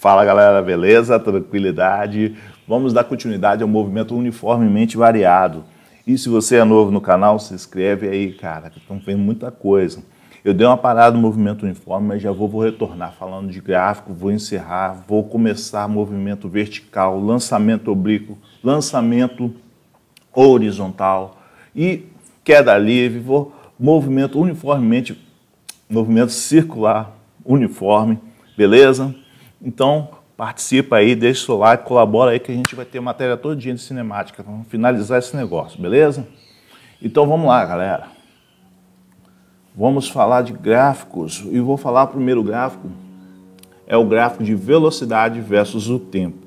Fala galera, beleza? Tranquilidade? Vamos dar continuidade ao movimento uniformemente variado. E se você é novo no canal, se inscreve aí, cara, que estamos vendo muita coisa. Eu dei uma parada no movimento uniforme, mas já vou, vou retornar falando de gráfico, vou encerrar, vou começar movimento vertical, lançamento oblíquo, lançamento horizontal e queda livre, vou, movimento uniformemente, movimento circular uniforme, beleza? Então, participa aí, deixa o seu like, colabora aí que a gente vai ter matéria todo dia de cinemática. Vamos finalizar esse negócio, beleza? Então vamos lá, galera. Vamos falar de gráficos e vou falar o primeiro gráfico é o gráfico de velocidade versus o tempo.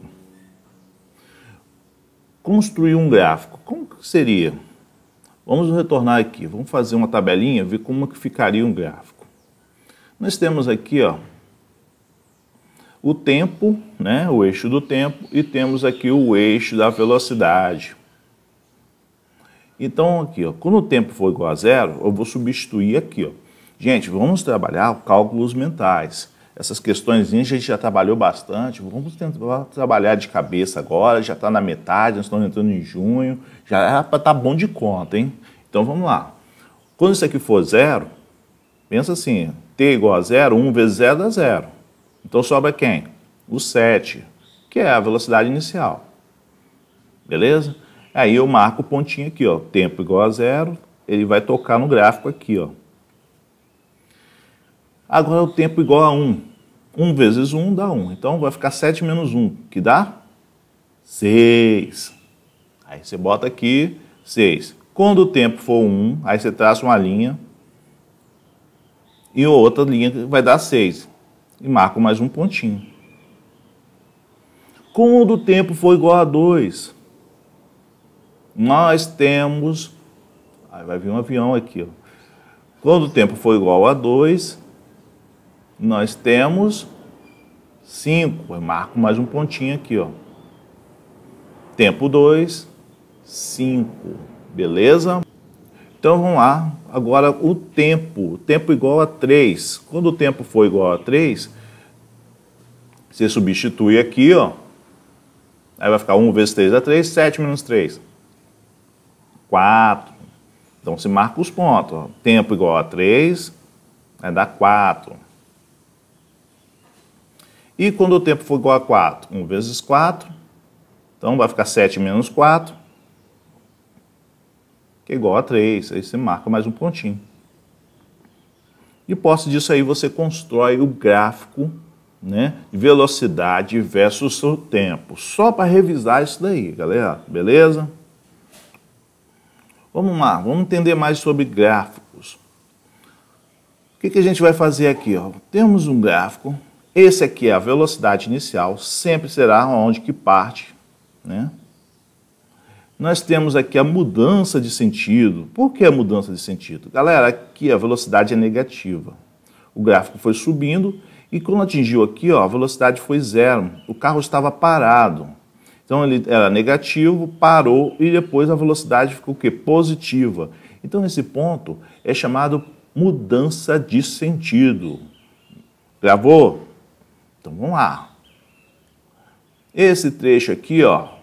Construir um gráfico, como que seria? Vamos retornar aqui, vamos fazer uma tabelinha, ver como que ficaria um gráfico. Nós temos aqui, ó, o tempo, né, o eixo do tempo, e temos aqui o eixo da velocidade. Então, aqui, ó, quando o tempo for igual a zero, eu vou substituir aqui. Ó. Gente, vamos trabalhar cálculos mentais. Essas questões a gente já trabalhou bastante, vamos tentar trabalhar de cabeça agora, já está na metade, nós estamos entrando em junho, já é para estar tá bom de conta, hein? Então, vamos lá. Quando isso aqui for zero, pensa assim, t igual a zero, 1 vezes zero dá zero. Então sobra quem? O 7, que é a velocidade inicial. Beleza? Aí eu marco o pontinho aqui, ó, tempo igual a zero, ele vai tocar no gráfico aqui, ó. Agora é o tempo igual a 1. 1 vezes 1 dá 1. Então vai ficar 7 menos 1, que dá 6. Aí você bota aqui 6. Quando o tempo for 1, aí você traça uma linha e outra linha vai dar 6 e marco mais um pontinho. Quando o tempo for igual a 2, nós temos... Aí vai vir um avião aqui. Ó. Quando o tempo for igual a 2, nós temos 5. Eu marco mais um pontinho aqui. Ó. Tempo 2, 5. Beleza? Então vamos lá, agora o tempo, tempo igual a 3. Quando o tempo for igual a 3, você substitui aqui, ó. Aí vai ficar 1 vezes 3 dá 3, 7 menos 3, 4. Então você marca os pontos, ó. tempo igual a 3, vai dar 4. E quando o tempo for igual a 4? 1 vezes 4, então vai ficar 7 menos 4, que é igual a 3, aí você marca mais um pontinho. E posto disso aí você constrói o gráfico né, de velocidade versus o tempo. Só para revisar isso daí, galera, beleza? Vamos lá, vamos entender mais sobre gráficos. O que, que a gente vai fazer aqui? Ó? Temos um gráfico, esse aqui é a velocidade inicial, sempre será onde que parte, né? nós temos aqui a mudança de sentido. Por que a mudança de sentido? Galera, aqui a velocidade é negativa. O gráfico foi subindo e quando atingiu aqui, ó, a velocidade foi zero. O carro estava parado. Então ele era negativo, parou e depois a velocidade ficou o quê? Positiva. Então esse ponto é chamado mudança de sentido. Gravou? Então vamos lá. Esse trecho aqui, ó,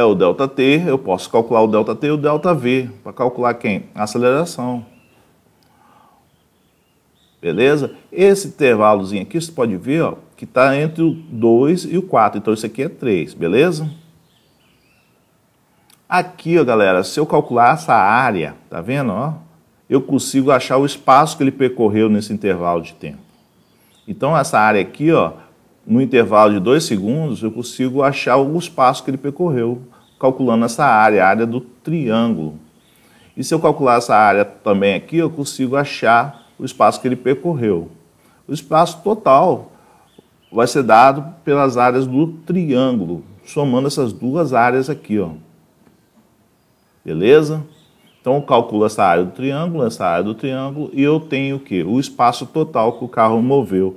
é o ΔT, eu posso calcular o ΔT e o ΔV, para calcular quem? A aceleração. Beleza? Esse intervalozinho aqui, você pode ver ó, que está entre o 2 e o 4, então isso aqui é 3, beleza? Aqui, ó, galera, se eu calcular essa área, tá vendo? Ó, eu consigo achar o espaço que ele percorreu nesse intervalo de tempo. Então, essa área aqui, ó, no intervalo de dois segundos, eu consigo achar o espaço que ele percorreu, calculando essa área, a área do triângulo. E se eu calcular essa área também aqui, eu consigo achar o espaço que ele percorreu. O espaço total vai ser dado pelas áreas do triângulo, somando essas duas áreas aqui. Ó. Beleza? Então eu calculo essa área do triângulo, essa área do triângulo, e eu tenho o que? O espaço total que o carro moveu.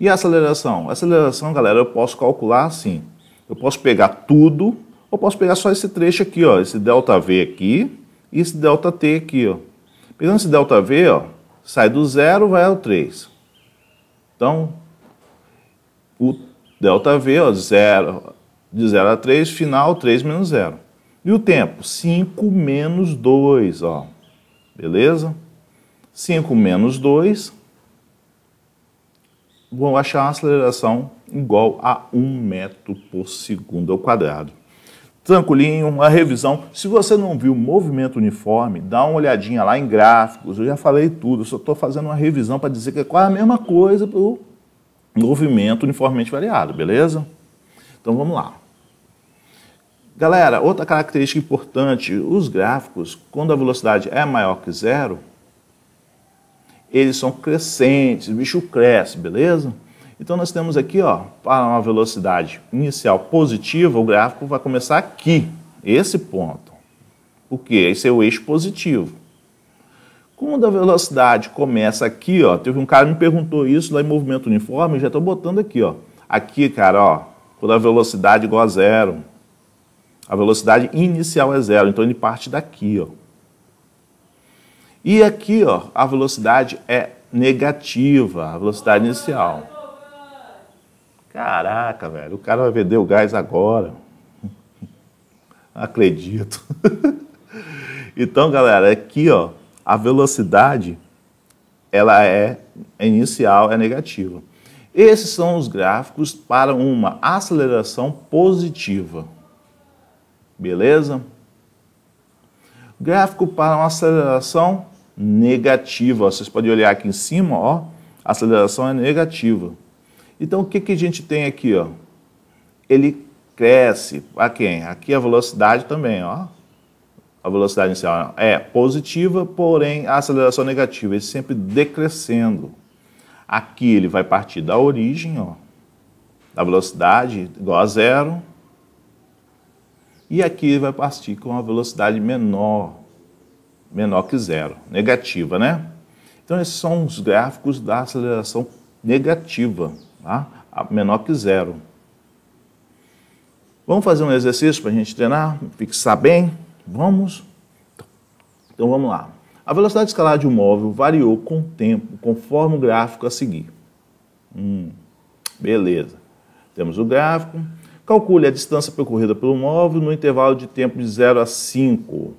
E a aceleração? A aceleração, galera, eu posso calcular assim. Eu posso pegar tudo, ou posso pegar só esse trecho aqui, ó, esse delta V aqui e esse delta T aqui, ó. Pegando esse delta V, ó, sai do zero, vai ao 3. Então, o delta V, ó, zero, de 0 a 3, final 3 menos 0. E o tempo? 5 menos 2, ó. Beleza? 5 menos 2 vão achar uma aceleração igual a 1 metro por segundo ao quadrado. Tranquilinho, uma revisão. Se você não viu movimento uniforme, dá uma olhadinha lá em gráficos. Eu já falei tudo, só estou fazendo uma revisão para dizer que é quase a mesma coisa para o movimento uniformemente variado, beleza? Então vamos lá. Galera, outra característica importante, os gráficos, quando a velocidade é maior que zero, eles são crescentes, o bicho cresce, beleza? Então nós temos aqui, ó, para uma velocidade inicial positiva, o gráfico vai começar aqui, esse ponto. quê? esse é o eixo positivo. Quando a velocidade começa aqui, ó, teve um cara que me perguntou isso lá em movimento uniforme, já estou botando aqui, ó. Aqui, cara, ó, quando a velocidade é igual a zero, a velocidade inicial é zero, então ele parte daqui, ó. E aqui, ó, a velocidade é negativa, a velocidade inicial. Caraca, velho, o cara vai vender o gás agora. Acredito. então, galera, aqui, ó, a velocidade ela é inicial, é negativa. Esses são os gráficos para uma aceleração positiva. Beleza? Gráfico para uma aceleração negativa. vocês podem olhar aqui em cima, ó, a aceleração é negativa. Então, o que, que a gente tem aqui? Ó? Ele cresce. A quem? Aqui a velocidade também, ó. A velocidade inicial é positiva, porém a aceleração é negativa, ele sempre decrescendo. Aqui ele vai partir da origem, ó, da velocidade igual a zero. E aqui ele vai partir com uma velocidade menor, menor que zero, negativa, né? Então, esses são os gráficos da aceleração negativa, tá? menor que zero. Vamos fazer um exercício para a gente treinar, fixar bem? Vamos? Então, vamos lá. A velocidade escalar de um móvel variou com o tempo, conforme o gráfico a seguir. Hum, beleza. Temos o gráfico. Calcule a distância percorrida pelo móvel no intervalo de tempo de 0 a 5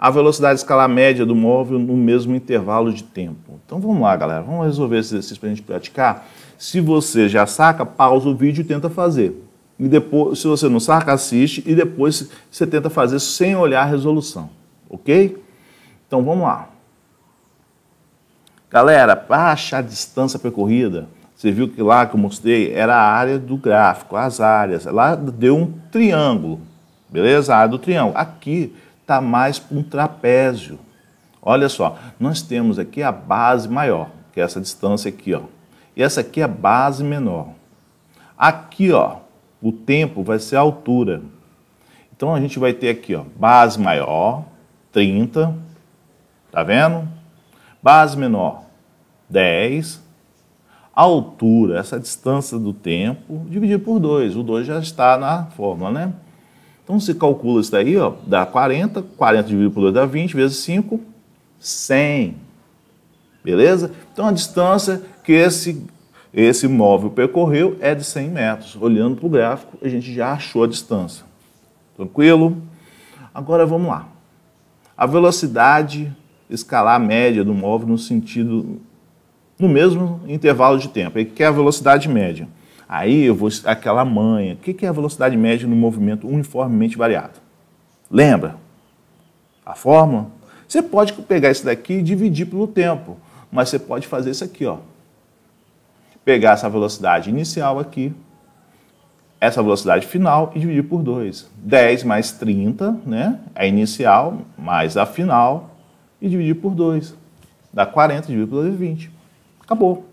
a velocidade escalar média do móvel no mesmo intervalo de tempo. Então vamos lá, galera, vamos resolver esse exercício para a gente praticar. Se você já saca, pausa o vídeo e tenta fazer. E depois, se você não saca, assiste e depois você tenta fazer sem olhar a resolução, ok? Então vamos lá. Galera, para achar a distância percorrida, você viu que lá que eu mostrei era a área do gráfico, as áreas. Lá deu um triângulo, beleza? A área do triângulo. Aqui está mais um trapézio. Olha só, nós temos aqui a base maior, que é essa distância aqui, ó. E essa aqui é a base menor. Aqui, ó, o tempo vai ser a altura. Então a gente vai ter aqui, ó, base maior, 30, tá vendo? Base menor, 10. Altura, essa distância do tempo, dividido por 2. O 2 já está na fórmula, né? Então se calcula isso daí, ó, dá 40, 40 dividido por 2 dá 20, vezes 5, 100. Beleza? Então a distância que esse, esse móvel percorreu é de 100 metros. Olhando para o gráfico, a gente já achou a distância. Tranquilo? Agora vamos lá. A velocidade escalar média do móvel no sentido, no mesmo intervalo de tempo. Ele quer é a velocidade média. Aí eu vou aquela manha. O que é a velocidade média no movimento uniformemente variado? Lembra? A fórmula? Você pode pegar isso daqui e dividir pelo tempo, mas você pode fazer isso aqui, ó. Pegar essa velocidade inicial aqui, essa velocidade final e dividir por 2. 10 mais 30, né? A é inicial mais a final e dividir por 2. Dá 40, dividido por 2 é 20. Acabou.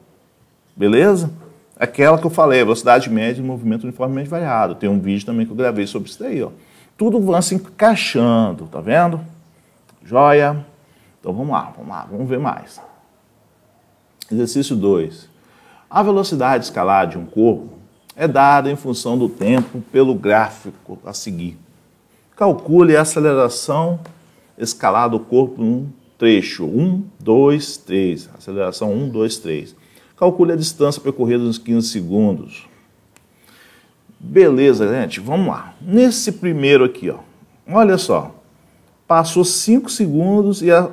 Beleza? Aquela que eu falei, velocidade média e movimento uniformemente variado. Tem um vídeo também que eu gravei sobre isso daí, ó. Tudo vai se encaixando, tá vendo? Joia. Então vamos lá, vamos lá, vamos ver mais. Exercício 2. A velocidade escalar de um corpo é dada em função do tempo pelo gráfico a seguir. Calcule a aceleração escalar do corpo num trecho 1, 2, 3. Aceleração 1, 2, 3 Calcule a distância percorrida nos 15 segundos. Beleza, gente? Vamos lá. Nesse primeiro aqui, ó, olha só. Passou 5 segundos e a,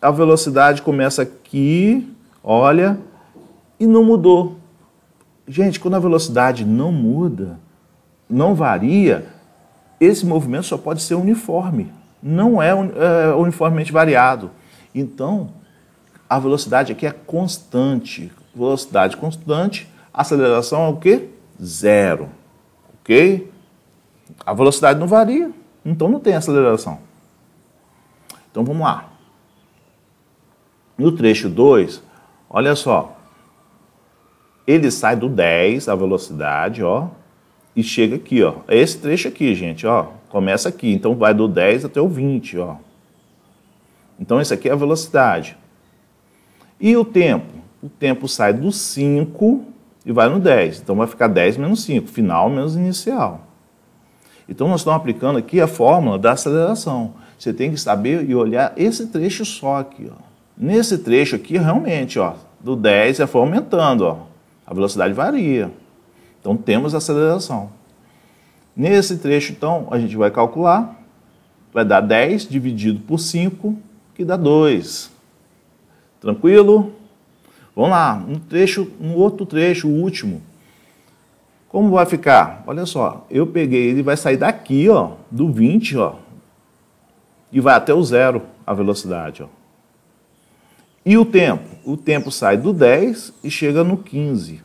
a velocidade começa aqui, olha, e não mudou. Gente, quando a velocidade não muda, não varia, esse movimento só pode ser uniforme, não é, é, uniformemente variado. Então, a velocidade aqui é constante, velocidade constante, aceleração é o quê? Zero. Ok? A velocidade não varia, então não tem aceleração. Então vamos lá. No trecho 2, olha só. Ele sai do 10, a velocidade, ó, e chega aqui, ó. É esse trecho aqui, gente, ó. Começa aqui, então vai do 10 até o 20, ó. Então, esse aqui é a velocidade. E o tempo? o tempo sai do 5 e vai no 10. Então vai ficar 10 menos 5, final menos inicial. Então nós estamos aplicando aqui a fórmula da aceleração. Você tem que saber e olhar esse trecho só aqui. Ó. Nesse trecho aqui, realmente, ó, do 10 já é, foi aumentando. Ó. A velocidade varia. Então temos aceleração. Nesse trecho, então, a gente vai calcular. Vai dar 10 dividido por 5, que dá 2. Tranquilo? Vamos lá, um trecho, um outro trecho, o último. Como vai ficar? Olha só, eu peguei, ele vai sair daqui, ó, do 20, ó, e vai até o zero a velocidade, ó. E o tempo? O tempo sai do 10 e chega no 15.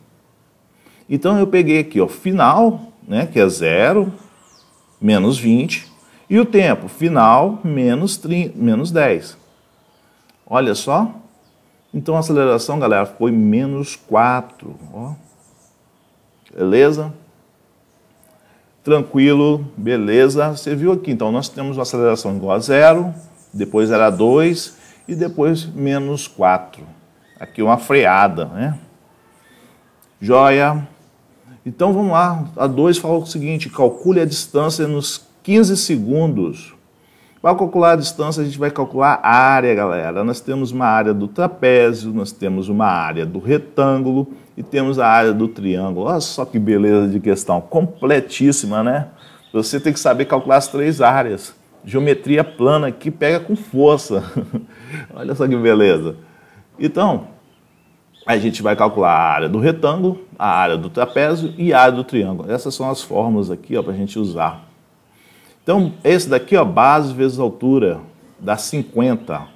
Então eu peguei aqui, ó, final, né, que é zero, menos 20, e o tempo, final, menos, 30, menos 10. Olha só, então a aceleração, galera, foi menos 4. Ó. Beleza? Tranquilo, beleza. Você viu aqui, então nós temos uma aceleração igual a zero, depois era 2 e depois menos 4. Aqui uma freada, né? Joia. Então vamos lá. A 2 fala o seguinte, calcule a distância nos 15 segundos para calcular a distância, a gente vai calcular a área, galera. Nós temos uma área do trapézio, nós temos uma área do retângulo e temos a área do triângulo. Olha só que beleza de questão, completíssima, né? Você tem que saber calcular as três áreas. Geometria plana aqui pega com força. Olha só que beleza. Então, a gente vai calcular a área do retângulo, a área do trapézio e a área do triângulo. Essas são as fórmulas aqui para a gente usar. Então, esse daqui, ó, base vezes altura, dá 50.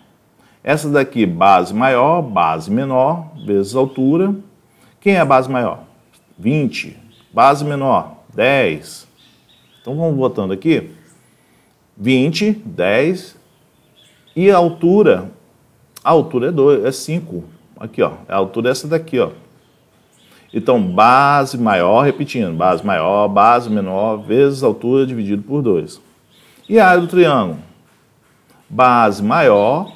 Essa daqui, base maior, base menor, vezes altura. Quem é a base maior? 20. Base menor, 10. Então, vamos botando aqui. 20, 10. E a altura? A altura é, 2, é 5. Aqui, ó. A altura é essa daqui, ó. Então, base maior, repetindo, base maior, base menor, vezes altura dividido por 2. E a área do triângulo? Base maior,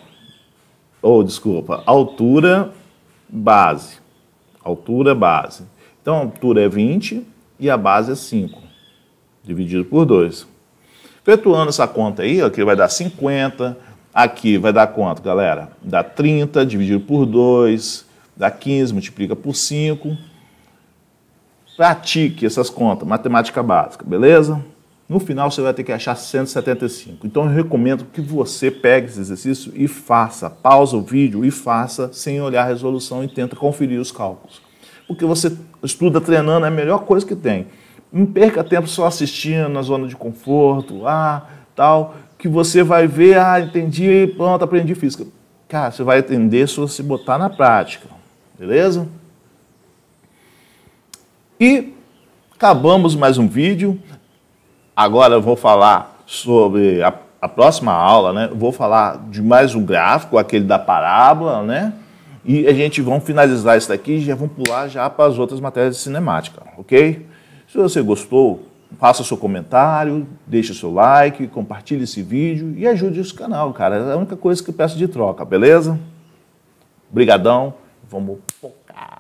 ou desculpa, altura, base. Altura, base. Então, a altura é 20 e a base é 5, dividido por 2. Efetuando essa conta aí, aqui vai dar 50, aqui vai dar quanto, galera? Dá 30, dividido por 2, dá 15, multiplica por 5, pratique essas contas, matemática básica, beleza? No final você vai ter que achar 175. Então eu recomendo que você pegue esse exercício e faça, pausa o vídeo e faça sem olhar a resolução e tenta conferir os cálculos. Porque você estuda treinando é a melhor coisa que tem. Não perca tempo só assistindo na zona de conforto, ah, tal, que você vai ver, ah, entendi, pronto, aprendi física. Cara, você vai entender se você botar na prática, beleza? E acabamos mais um vídeo. Agora eu vou falar sobre a, a próxima aula, né? Eu vou falar de mais um gráfico, aquele da parábola, né? E a gente vai finalizar isso daqui e já vamos pular já para as outras matérias de cinemática, ok? Se você gostou, faça seu comentário, deixe seu like, compartilhe esse vídeo e ajude esse canal, cara. É a única coisa que eu peço de troca, beleza? Obrigadão, vamos focar.